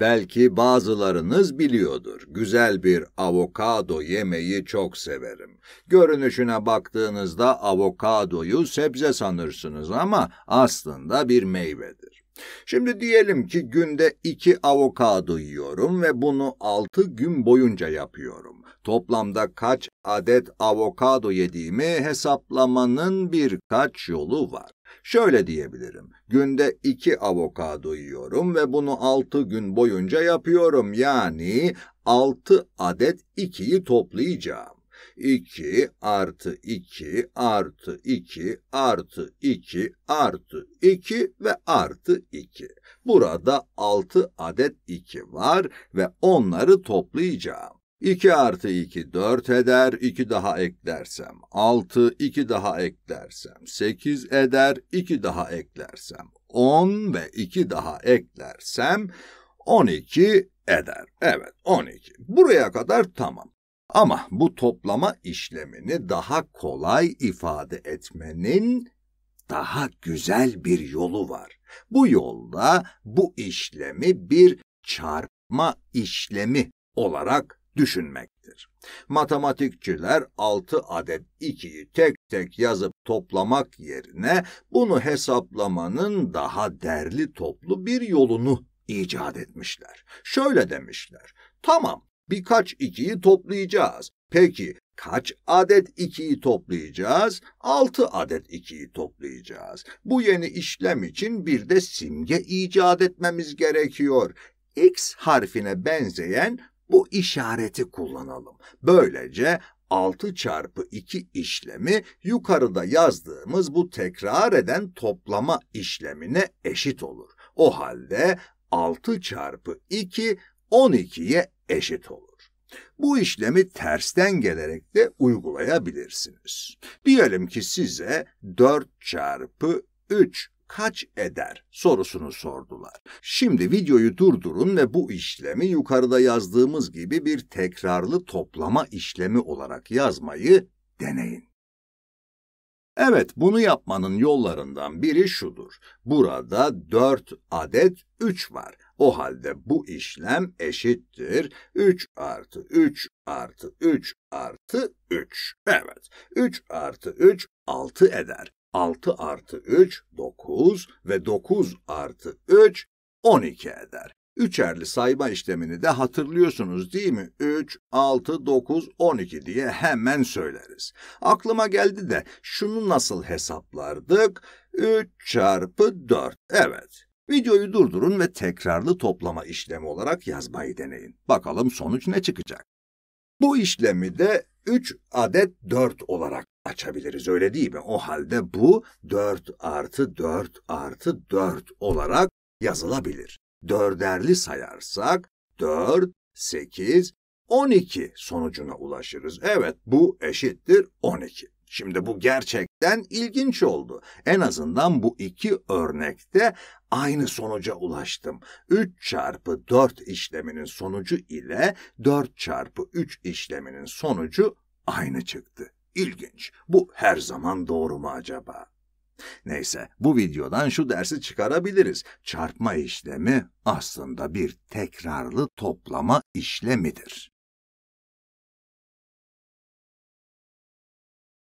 Belki bazılarınız biliyordur. Güzel bir avokado yemeyi çok severim. Görünüşüne baktığınızda avokadoyu sebze sanırsınız ama aslında bir meyvedir. Şimdi diyelim ki günde iki avokado yiyorum ve bunu altı gün boyunca yapıyorum. Toplamda kaç adet avokado yediğimi hesaplamanın birkaç yolu var. Şöyle diyebilirim. Günde iki avokado yiyorum ve bunu altı gün boyunca yapıyorum. Yani altı adet ikiyi toplayacağım. 2 artı 2 artı 2 artı 2 artı 2 ve artı 2. Burada 6 adet 2 var ve onları toplayacağım. 2 artı 2 4 eder, 2 daha eklersem 6, 2 daha eklersem 8 eder, 2 daha eklersem 10 ve 2 daha eklersem 12 eder. Evet 12. Buraya kadar tamam. Ama bu toplama işlemini daha kolay ifade etmenin daha güzel bir yolu var. Bu yolda bu işlemi bir çarpma işlemi olarak düşünmektir. Matematikçiler 6 adet 2'yi tek tek yazıp toplamak yerine bunu hesaplamanın daha derli toplu bir yolunu icat etmişler. Şöyle demişler. Tamam, birkaç 2'yi toplayacağız. Peki kaç adet 2'yi toplayacağız? 6 adet 2'yi toplayacağız. Bu yeni işlem için bir de simge icat etmemiz gerekiyor. X harfine benzeyen bu işareti kullanalım. Böylece 6 çarpı 2 işlemi yukarıda yazdığımız bu tekrar eden toplama işlemine eşit olur. O halde 6 çarpı 2 12'ye eşit olur. Bu işlemi tersten gelerek de uygulayabilirsiniz. Diyelim ki size 4 çarpı 3 kaç eder sorusunu sordular. Şimdi videoyu durdurun ve bu işlemi yukarıda yazdığımız gibi bir tekrarlı toplama işlemi olarak yazmayı deneyin. Evet, bunu yapmanın yollarından biri şudur. Burada 4 adet 3 var. O halde bu işlem eşittir 3 artı 3 artı 3 artı 3. Evet, 3 artı 3 6 eder. 6 artı 3 9 ve 9 artı 3 12 eder. Üçerli sayma işlemini de hatırlıyorsunuz değil mi? 3, 6, 9, 12 diye hemen söyleriz. Aklıma geldi de şunu nasıl hesaplardık? 3 çarpı 4. Evet. Videoyu durdurun ve tekrarlı toplama işlemi olarak yazmayı deneyin. Bakalım sonuç ne çıkacak? Bu işlemi de 3 adet 4 olarak açabiliriz öyle değil mi? O halde bu 4 artı 4 artı 4 olarak yazılabilir. Dörderli sayarsak 4, 8, 12 sonucuna ulaşırız. Evet bu eşittir 12. Şimdi bu gerçekten ilginç oldu. En azından bu iki örnekte aynı sonuca ulaştım. 3 çarpı 4 işleminin sonucu ile 4 çarpı 3 işleminin sonucu aynı çıktı. İlginç. Bu her zaman doğru mu acaba? Neyse bu videodan şu dersi çıkarabiliriz. Çarpma işlemi aslında bir tekrarlı toplama işlemidir.